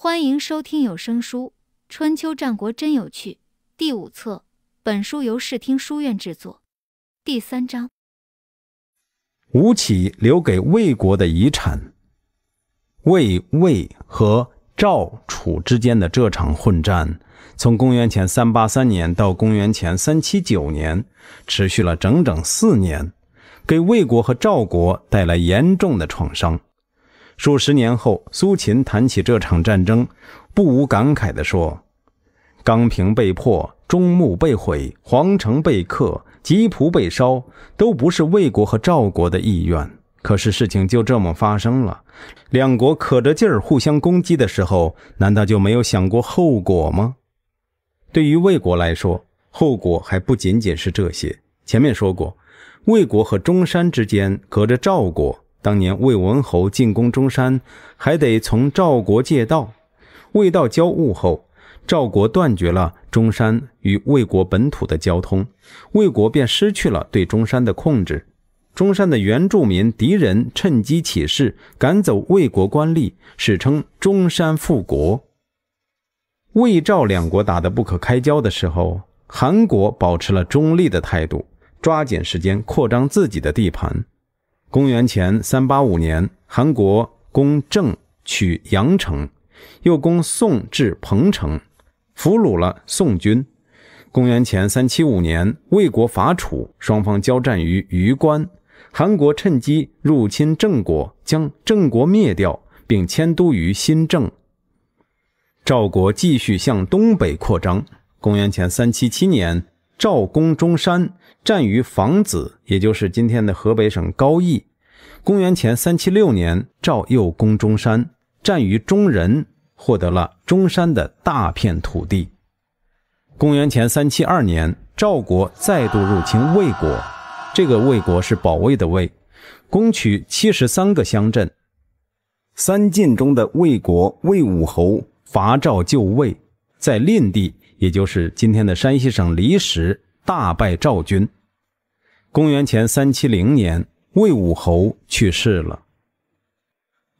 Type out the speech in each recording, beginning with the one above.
欢迎收听有声书《春秋战国真有趣》第五册。本书由视听书院制作。第三章：吴起留给魏国的遗产。魏、魏和赵、楚之间的这场混战，从公元前三八三年到公元前三七九年，持续了整整四年，给魏国和赵国带来严重的创伤。数十年后，苏秦谈起这场战争，不无感慨地说：“刚平被破，中牧被毁，皇城被克，吉普被烧，都不是魏国和赵国的意愿。可是事情就这么发生了。两国可着劲儿互相攻击的时候，难道就没有想过后果吗？对于魏国来说，后果还不仅仅是这些。前面说过，魏国和中山之间隔着赵国。”当年魏文侯进攻中山，还得从赵国借道。魏道交恶后，赵国断绝了中山与魏国本土的交通，魏国便失去了对中山的控制。中山的原住民敌人趁机起事，赶走魏国官吏，史称中山复国。魏赵两国打得不可开交的时候，韩国保持了中立的态度，抓紧时间扩张自己的地盘。公元前三八五年，韩国攻郑，取阳城，又攻宋至彭城，俘虏了宋军。公元前三七五年，魏国伐楚，双方交战于榆关，韩国趁机入侵郑国，将郑国灭掉，并迁都于新郑。赵国继续向东北扩张。公元前三七七年，赵攻中山。战于房子，也就是今天的河北省高邑。公元前三七六年，赵又攻中山，战于中人，获得了中山的大片土地。公元前三七二年，赵国再度入侵魏国，这个魏国是保卫的魏，攻取七十三个乡镇。三晋中的魏国魏武侯伐赵就魏，在蔺地，也就是今天的山西省离石，大败赵军。公元前三七零年，魏武侯去世了。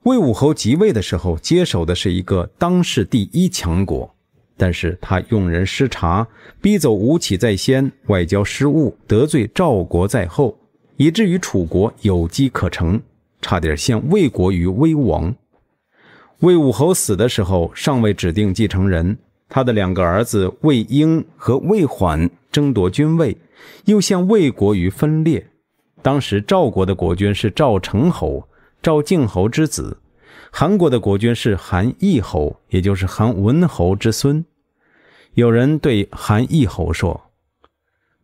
魏武侯即位的时候，接手的是一个当世第一强国，但是他用人失察，逼走吴起在先，外交失误得罪赵国在后，以至于楚国有机可乘，差点陷魏国于危亡。魏武侯死的时候，尚未指定继承人，他的两个儿子魏婴和魏缓。争夺君位，又向魏国于分裂。当时赵国的国君是赵成侯，赵敬侯之子；韩国的国君是韩义侯，也就是韩文侯之孙。有人对韩义侯说：“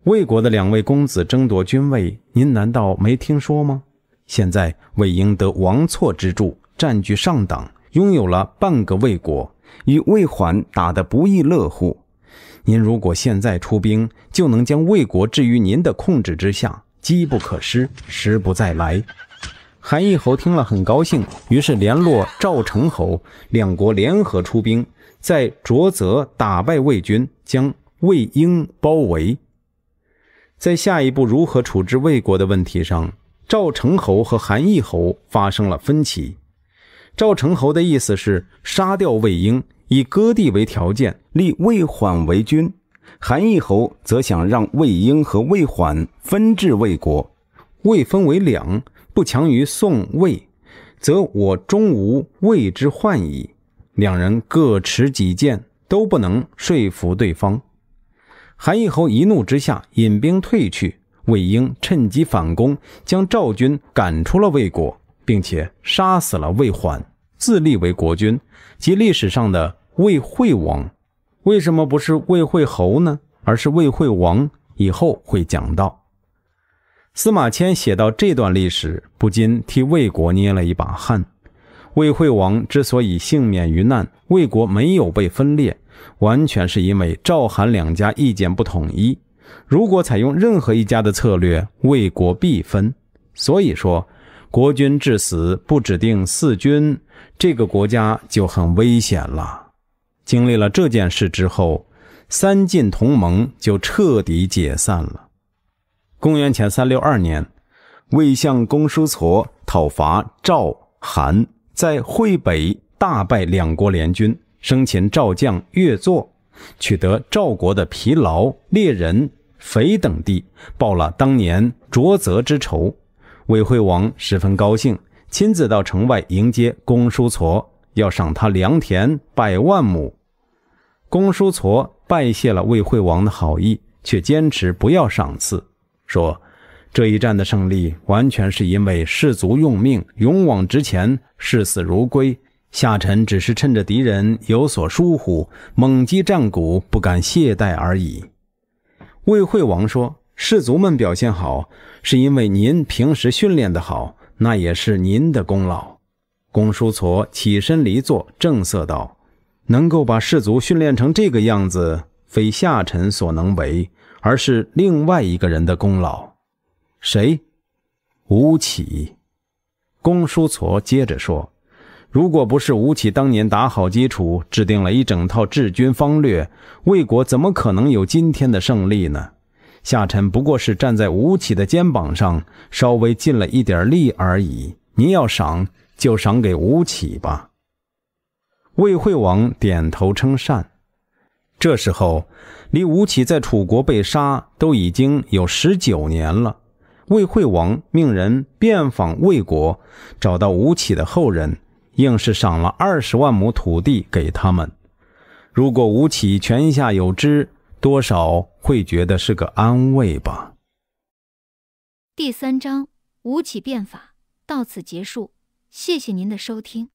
魏国的两位公子争夺君位，您难道没听说吗？现在魏赢得王错之助，占据上党，拥有了半个魏国，与魏桓打得不亦乐乎。”您如果现在出兵，就能将魏国置于您的控制之下，机不可失，时不再来。韩义侯听了很高兴，于是联络赵成侯，两国联合出兵，在浊泽打败魏军，将魏婴包围。在下一步如何处置魏国的问题上，赵成侯和韩义侯发生了分歧。赵成侯的意思是杀掉魏婴。以割地为条件，立魏缓为君。韩懿侯则想让魏婴和魏缓分治魏国，魏分为两，不强于宋魏，则我终无魏之患矣。两人各持己见，都不能说服对方。韩懿侯一怒之下，引兵退去。魏婴趁机反攻，将赵军赶出了魏国，并且杀死了魏缓，自立为国君，即历史上的。魏惠王为什么不是魏惠侯呢？而是魏惠王？以后会讲到。司马迁写到这段历史，不禁替魏国捏了一把汗。魏惠王之所以幸免于难，魏国没有被分裂，完全是因为赵、韩两家意见不统一。如果采用任何一家的策略，魏国必分。所以说，国君至死不指定四君，这个国家就很危险了。经历了这件事之后，三晋同盟就彻底解散了。公元前三六二年，魏相公叔痤讨伐赵、韩，在会北大败两国联军，生擒赵将岳作，取得赵国的疲劳、猎人、肥等地，报了当年卓泽之仇。魏惠王十分高兴，亲自到城外迎接公叔痤。要赏他良田百万亩，公叔痤拜谢了魏惠王的好意，却坚持不要赏赐，说这一战的胜利完全是因为士卒用命，勇往直前，视死如归。下臣只是趁着敌人有所疏忽，猛击战鼓，不敢懈怠而已。魏惠王说：“士卒们表现好，是因为您平时训练的好，那也是您的功劳。”公叔痤起身离座，正色道：“能够把士卒训练成这个样子，非下臣所能为，而是另外一个人的功劳。谁？吴起。”公叔痤接着说：“如果不是吴起当年打好基础，制定了一整套治军方略，魏国怎么可能有今天的胜利呢？下臣不过是站在吴起的肩膀上，稍微尽了一点力而已。您要赏。”就赏给吴起吧。魏惠王点头称善。这时候，离吴起在楚国被杀都已经有十九年了。魏惠王命人遍访魏国，找到吴起的后人，硬是赏了二十万亩土地给他们。如果吴起泉下有知，多少会觉得是个安慰吧。第三章吴起变法到此结束。谢谢您的收听。